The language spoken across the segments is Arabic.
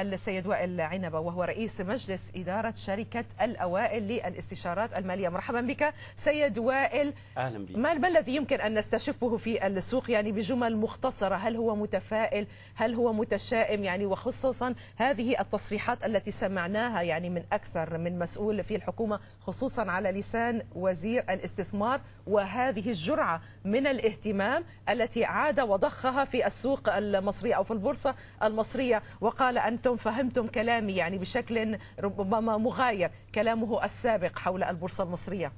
السيد وائل عنبة وهو رئيس مجلس إدارة شركة الأوائل للاستشارات المالية مرحبا بك سيد وائل أهلا بك ما الذي يمكن أن نستشفه في السوق يعني بجمل مختصرة هل هو متفائل هل هو متشائم يعني وخصوصا هذه التصريحات التي سمعناها يعني من أكثر من مسؤول في الحكومة خصوصا على لسان وزير الاستثمار وهذه الجرعة من الاهتمام التي عاد وضخها في السوق المصرية أو في البورصة المصرية وقال أنتم أنتم فهمتم كلامي يعني بشكل ربما مغاير كلامه السابق حول البورصة المصرية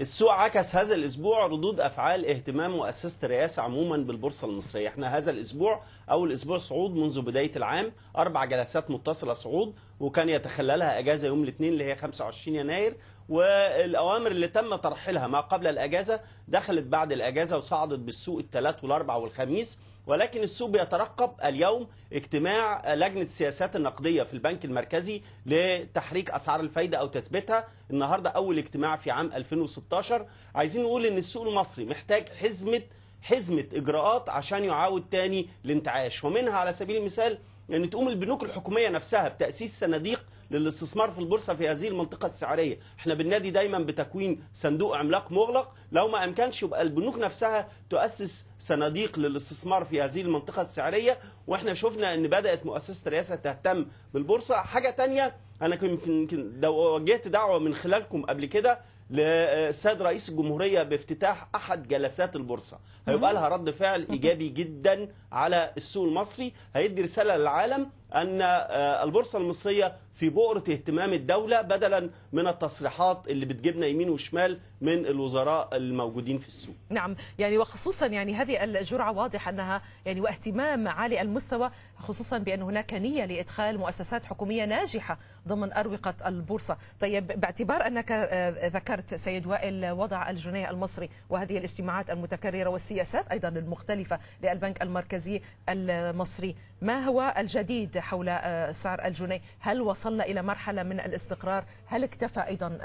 السوق عكس هذا الاسبوع ردود افعال اهتمام مؤسسه الرئاسه عموما بالبورصه المصريه، احنا هذا الاسبوع اول اسبوع صعود منذ بدايه العام، اربع جلسات متصله صعود وكان يتخللها اجازه يوم الاثنين اللي هي 25 يناير والاوامر اللي تم ترحيلها ما قبل الاجازه دخلت بعد الاجازه وصعدت بالسوق الثلاث والاربع والخميس ولكن السوق بيترقب اليوم اجتماع لجنه السياسات النقديه في البنك المركزي لتحريك اسعار الفايده او تثبيتها النهارده اول اجتماع في عام 2016 عايزين نقول ان السوق المصري محتاج حزمه حزمه اجراءات عشان يعاود تاني الانتعاش ومنها على سبيل المثال يعني تقوم البنوك الحكوميه نفسها بتاسيس صناديق للاستثمار في البورصه في هذه المنطقه السعريه احنا بننادي دايما بتكوين صندوق عملاق مغلق لو ما امكنش يبقى البنوك نفسها تؤسس صناديق للاستثمار في هذه المنطقه السعريه واحنا شفنا ان بدات مؤسسه رئاسه تهتم بالبورصه حاجه تانية انا يمكن وجهت دعوه من خلالكم قبل كده لسيد رئيس الجمهورية بافتتاح أحد جلسات البورصة هيبقى لها رد فعل إيجابي جدا على السوق المصري هيدي رسالة للعالم أن آه، البورصة المصرية في بؤرة اهتمام الدولة بدلا من التصريحات اللي بتجيبنا يمين وشمال من الوزراء الموجودين في السوق نعم يعني وخصوصا يعني هذه الجرعة واضح أنها يعني واهتمام عالي المستوى خصوصا بأن هناك نية لإدخال مؤسسات حكومية ناجحة ضمن أروقة البورصة طيب باعتبار أنك آه، ذكرت سيد وائل وضع الجنيه المصري وهذه الاجتماعات المتكررة والسياسات أيضا المختلفة للبنك المركزي المصري ما هو الجديد حول آه، سعر الجنيه هل وصلنا إلى مرحلة من الاستقرار هل اكتفى أيضا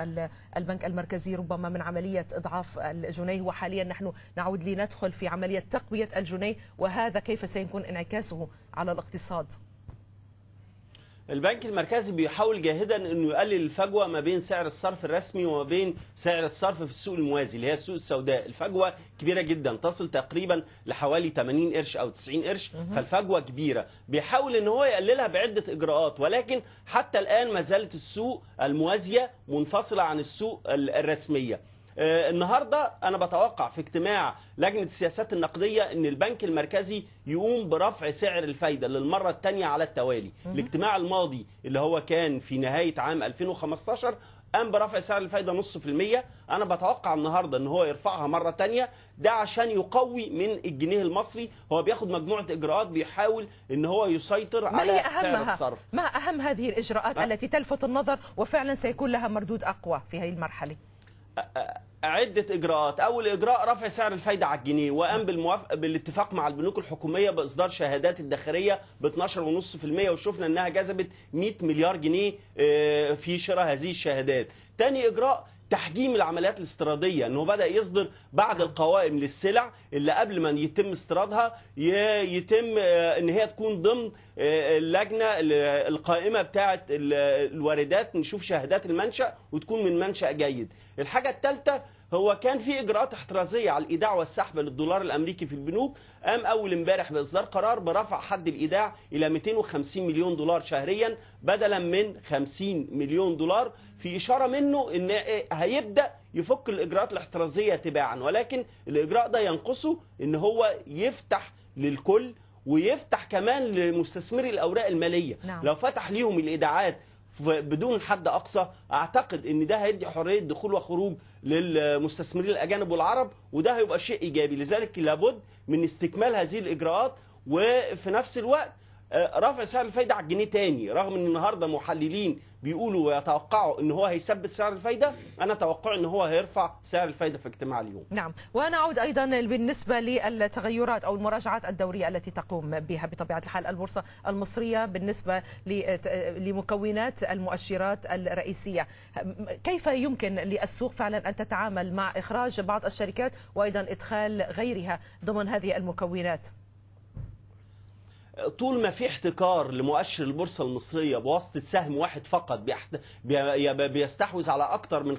البنك المركزي ربما من عملية إضعاف الجنيه وحاليا نحن نعود لندخل في عملية تقوية الجنيه وهذا كيف سيكون انعكاسه على الاقتصاد البنك المركزي بيحاول جاهدا انه يقلل الفجوه ما بين سعر الصرف الرسمي وما بين سعر الصرف في السوق الموازي اللي هي السوق السوداء، الفجوه كبيره جدا تصل تقريبا لحوالي 80 قرش او 90 قرش، فالفجوه كبيره، بيحاول ان هو يقللها بعده اجراءات ولكن حتى الان ما زالت السوق الموازيه منفصله عن السوق الرسميه. آه، النهارده انا بتوقع في اجتماع لجنه السياسات النقديه ان البنك المركزي يقوم برفع سعر الفايده للمره الثانيه على التوالي الاجتماع الماضي اللي هو كان في نهايه عام 2015 قام برفع سعر الفايده نص في المية انا بتوقع النهارده ان هو يرفعها مره تانية ده عشان يقوي من الجنيه المصري هو بياخد مجموعه اجراءات بيحاول ان هو يسيطر على سعر الصرف ما اهم هذه الاجراءات أه؟ التي تلفت النظر وفعلا سيكون لها مردود اقوى في هذه المرحله عدة إجراءات أول إجراء رفع سعر الفايدة على الجنيه وقام بالموافقة بالاتفاق مع البنوك الحكومية بإصدار شهادات الداخلية ب 12.5% وشفنا أنها جذبت 100 مليار جنيه آه، في شراء هذه الشهادات تاني إجراء تحجيم العمليات الاستيراديه انه بدا يصدر بعد القوائم للسلع اللي قبل ما يتم استيرادها يتم آه، ان هي تكون ضمن آه، اللجنه القائمه بتاعه الواردات نشوف شهادات المنشا وتكون من منشا جيد الحاجه الثالثه هو كان في اجراءات احترازيه على الايداع والسحب للدولار الامريكي في البنوك قام اول امبارح باصدار قرار برفع حد الايداع الى 250 مليون دولار شهريا بدلا من 50 مليون دولار في اشاره منه ان هيبدا يفك الاجراءات الاحترازيه تباعا ولكن الاجراء ده ينقصه ان هو يفتح للكل ويفتح كمان لمستثمري الاوراق الماليه نعم. لو فتح ليهم الايداعات بدون حد اقصى اعتقد ان ده هيدي حريه دخول وخروج للمستثمرين الاجانب والعرب وده هيبقى شيء ايجابي لذلك لابد من استكمال هذه الاجراءات وفي نفس الوقت آه، رفع سعر الفايده على الجنيه تاني رغم ان النهارده محللين بيقولوا ويتوقعوا ان هو هيثبت سعر الفايده انا توقعي ان هو هيرفع سعر الفايده في اجتماع اليوم نعم ونعود ايضا بالنسبه للتغيرات او المراجعات الدوريه التي تقوم بها بطبيعه الحال البورصه المصريه بالنسبه لمكونات المؤشرات الرئيسيه كيف يمكن للسوق فعلا ان تتعامل مع اخراج بعض الشركات وايضا ادخال غيرها ضمن هذه المكونات طول ما في احتكار لمؤشر البورصه المصريه بواسطه سهم واحد فقط بيستحوذ على اكثر من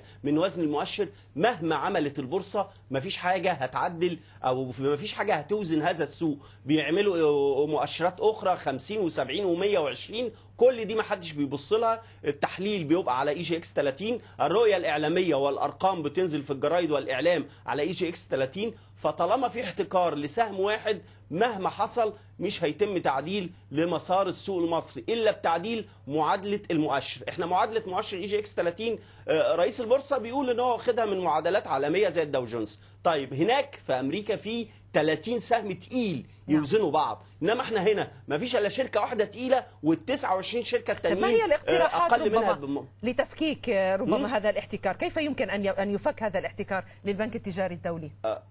35% من وزن المؤشر مهما عملت البورصه ما فيش حاجه هتعدل او ما فيش حاجه هتوزن هذا السوق بيعملوا مؤشرات اخرى 50 و70 و120 كل دي ما حدش بيبص لها التحليل بيبقى على اي جي اكس 30 الرؤيه الاعلاميه والارقام بتنزل في الجرايد والاعلام على اي جي اكس 30 فطالما في احتكار لسهم واحد مهما حصل مش هيتم تعديل لمسار السوق المصري الا بتعديل معادله المؤشر احنا معادله مؤشر اي جي اكس 30 رئيس البورصه بيقول ان هو واخدها من معادلات عالميه زي الداو جونز طيب هناك في امريكا في 30 سهم تقيل نعم. يوزنوا بعض انما احنا هنا ما فيش الا شركه واحده تقيله وال29 شركه التانيين ما هي الاقتراحات آه، اقل منها بم... لتفكيك آه، ربما م? هذا الاحتكار كيف يمكن ان ان يفك هذا الاحتكار للبنك التجاري الدولي آه،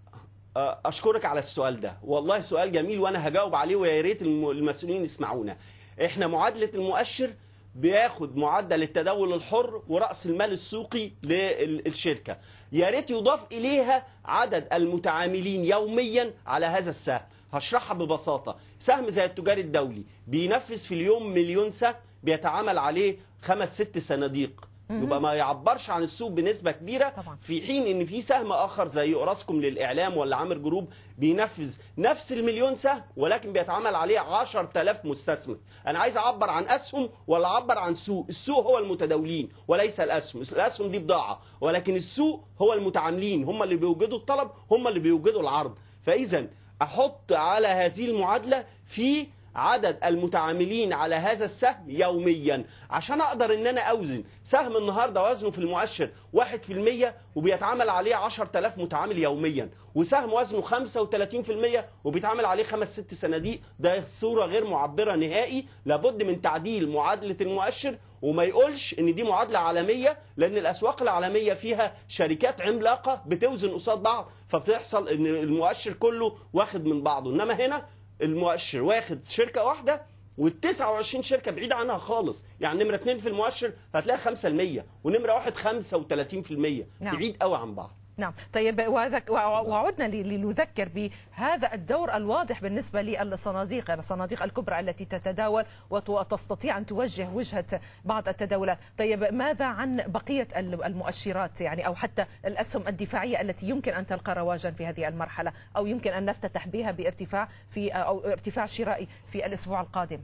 اشكرك على السؤال ده والله سؤال جميل وانا هجاوب عليه ويا ريت المسؤولين يسمعونا احنا معادله المؤشر بياخد معدل التداول الحر ورأس المال السوقي للشركة يا ريت يضاف إليها عدد المتعاملين يوميا على هذا السهم هشرحها ببساطة سهم زي التجاري الدولي بينفذ في اليوم مليون سهم بيتعامل عليه خمس ست صناديق يبقى ما يعبرش عن السوق بنسبه كبيره طبعا. في حين ان في سهم اخر زي اوراسكوم للاعلام ولا عامر جروب بينفذ نفس المليون سهم ولكن بيتعامل عليه 10000 مستثمر انا عايز اعبر عن اسهم ولا اعبر عن سوق السوق هو المتداولين وليس الاسهم الاسهم دي بضاعه ولكن السوق هو المتعاملين هم اللي بيوجدوا الطلب هم اللي بيوجدوا العرض فاذا احط على هذه المعادله في عدد المتعاملين على هذا السهم يوميا عشان اقدر ان انا اوزن سهم النهارده وزنه في المؤشر 1% وبيتعامل عليه 10000 متعامل يوميا وسهم وزنه 35% وبيتعامل عليه 5 6 صناديق ده صوره غير معبره نهائي لابد من تعديل معادله المؤشر وما يقولش ان دي معادله عالميه لان الاسواق العالميه فيها شركات عملاقه بتوزن قصاد بعض فبتحصل ان المؤشر كله واخد من بعضه انما هنا المؤشر واخد شركه واحده واحدة 29 شركه بعيده عنها خالص يعني نمره 2 في المؤشر هتلاقي 5% ونمره 1 35% نعم. بعيد قوي عن بعض نعم طيب وعدنا لنذكر بهذا الدور الواضح بالنسبة للصناديق الصناديق الكبرى التي تتداول وتستطيع أن توجه وجهة بعض التداولات طيب ماذا عن بقية المؤشرات يعني أو حتى الأسهم الدفاعية التي يمكن أن تلقى رواجا في هذه المرحلة أو يمكن أن نفتتح بها بارتفاع في أو ارتفاع شرائي في الأسبوع القادم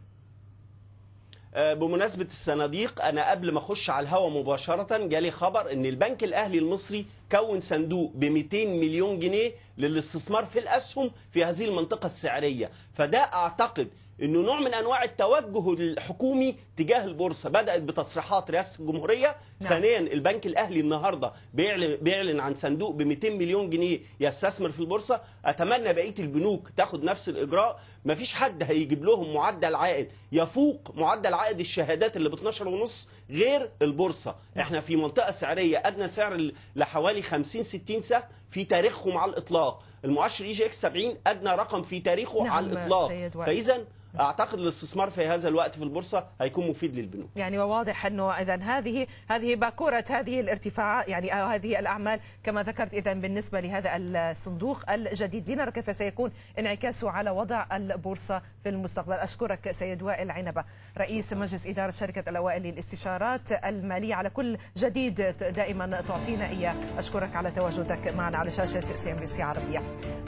آه، بمناسبة الصناديق أنا قبل ما أخش على الهوا مباشرة جالي خبر إن البنك الأهلي المصري كون صندوق ب 200 مليون جنيه للاستثمار في الأسهم في هذه المنطقة السعرية فده أعتقد انه نوع من انواع التوجه الحكومي تجاه البورصه بدات بتصريحات رئاسه الجمهوريه نعم. ثانيا البنك الاهلي النهارده بيعلن بيعلن عن صندوق ب 200 مليون جنيه يستثمر في البورصه اتمنى بقيه البنوك تاخد نفس الاجراء مفيش حد هيجيب لهم معدل عائد يفوق معدل عائد الشهادات اللي ب 12 ونص غير البورصه نعم. احنا في منطقه سعريه ادنى سعر لحوالي 50 60 سهم في تاريخهم على الاطلاق المؤشر اي جي اكس 70 ادنى رقم في تاريخه نعم على الاطلاق فاذا اعتقد الاستثمار في هذا الوقت في البورصه هيكون مفيد للبنوك يعني وواضح انه اذا هذه هذه باكوره هذه الارتفاعات يعني آه، هذه الاعمال كما ذكرت اذا بالنسبه لهذا الصندوق الجديد لنرى كيف سيكون انعكاسه على وضع البورصه في المستقبل اشكرك سيد وائل عنبه رئيس شكرا. مجلس اداره شركه الاوائل للاستشارات الماليه على كل جديد دائما تعطينا اياه اشكرك على تواجدك معنا على شاشه سي ام بي سي عربيه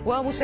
ومشاهد